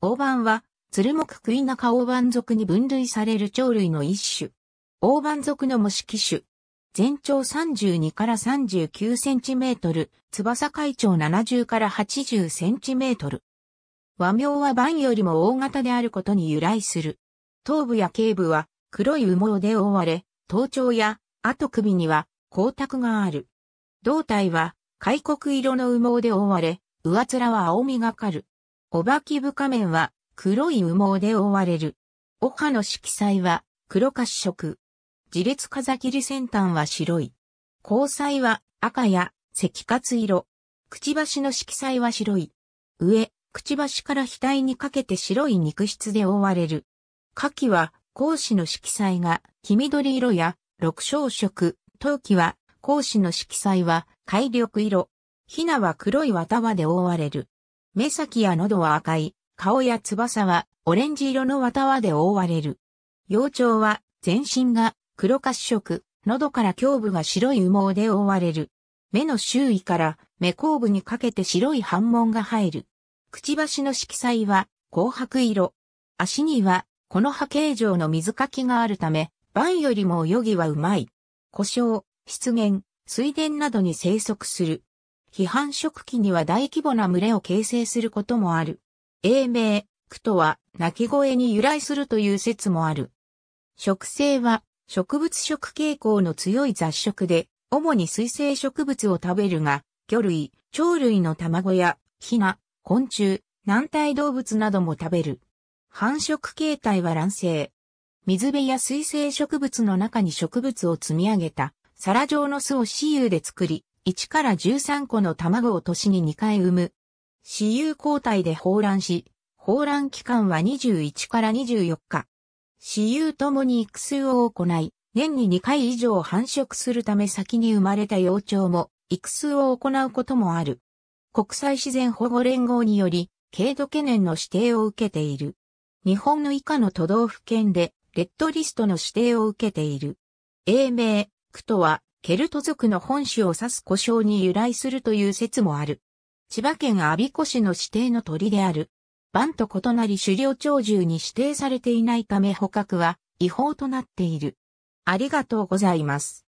オオは、鶴目・食ク中イナ族に分類される鳥類の一種。オオ族の模式種。全長32から39センチメートル、翼海長70から80センチメートル。和名はバよりも大型であることに由来する。頭部や頸部は黒い羽毛で覆われ、頭頂や後首には光沢がある。胴体は開黒色の羽毛で覆われ、上面は青みがかる。おばきぶ面は黒い羽毛で覆われる。おはの色彩は黒褐色。自立風切り先端は白い。交彩は赤や赤褐色。くちばしの色彩は白い。上、くちばしから額にかけて白い肉質で覆われる。下記は、講師の色彩が黄緑色や六小色。陶器は、講師の色彩は海緑色。ひなは黒い綿葉で覆われる。目先や喉は赤い、顔や翼はオレンジ色の綿輪で覆われる。幼鳥は全身が黒褐色、喉から胸部が白い羽毛で覆われる。目の周囲から目後部にかけて白い斑紋が入る。くちばしの色彩は紅白色。足にはこの波形状の水かきがあるため、晩よりも泳ぎはうまい。故障、湿原、水田などに生息する。批判食期には大規模な群れを形成することもある。英名、クとは、鳴き声に由来するという説もある。植生は、植物食傾向の強い雑食で、主に水生植物を食べるが、魚類、鳥類の卵や、ヒナ、昆虫、軟体動物なども食べる。繁殖形態は卵生。水辺や水生植物の中に植物を積み上げた、皿状の巣を雌雄で作り、1から13個の卵を年に2回産む。私有交代で放卵し、放卵期間は21から24日。私有ともに育数を行い、年に2回以上繁殖するため先に生まれた幼鳥も育数を行うこともある。国際自然保護連合により、軽度懸念の指定を受けている。日本の以下の都道府県で、レッドリストの指定を受けている。英名、区とは、ケルト族の本種を指す故障に由来するという説もある。千葉県阿鼻子市の指定の鳥である。バンと異なり狩猟鳥獣に指定されていないため捕獲は違法となっている。ありがとうございます。